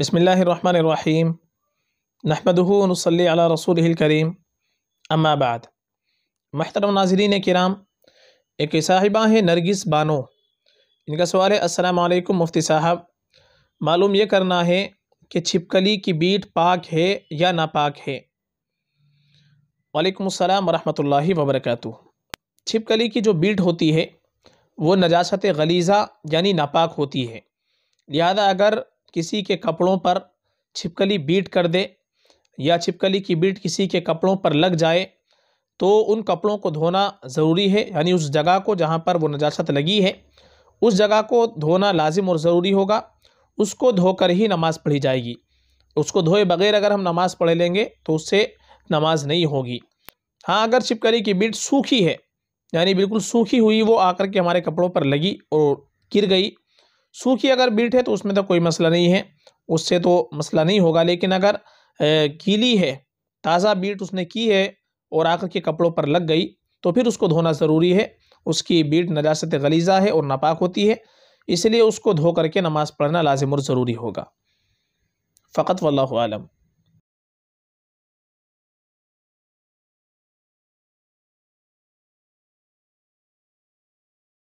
बसमीम नहमदनसली रसूल करीम अम्माबाद महतरम नाजरीन कराम एक साहिबा हैं नरगिस बानो इनका सवाल है असलकम मुफ्ती साहब मालूम ये करना है कि छिपकली की बीट पाक है या नापाक है वालेकुम अस्सलाम वरहमतुल्लाहि छिपकली की जो बीट होती है वो नजासत गलीज़ा यानी नापाक होती है लिहाजा अगर किसी के कपड़ों पर छिपकली बीट कर दे या छिपकली की बीट किसी के कपड़ों पर लग जाए तो उन कपड़ों को धोना ज़रूरी है यानी उस जगह को जहाँ पर वो नजाशत लगी है उस जगह को धोना लाजिम और ज़रूरी होगा उसको धोकर ही नमाज़ पढ़ी जाएगी उसको धोए बगैर अगर हम नमाज़ पढ़ लेंगे तो उससे नमाज नहीं होगी हाँ अगर छिपकली की बीट सूखी है यानी बिल्कुल सूखी हुई वो आकर के हमारे कपड़ों पर लगी और गिर गई सूखी अगर बीट है तो उसमें तो कोई मसला नहीं है उससे तो मसला नहीं होगा लेकिन अगर गीली है ताज़ा बीट उसने की है और आकर के कपड़ों पर लग गई तो फिर उसको धोना ज़रूरी है उसकी बीट नजास्त गलीज़ा है और नापाक होती है इसलिए उसको धो करके नमाज़ पढ़ना लाजिम और ज़रूरी होगा फ़कत वल्लम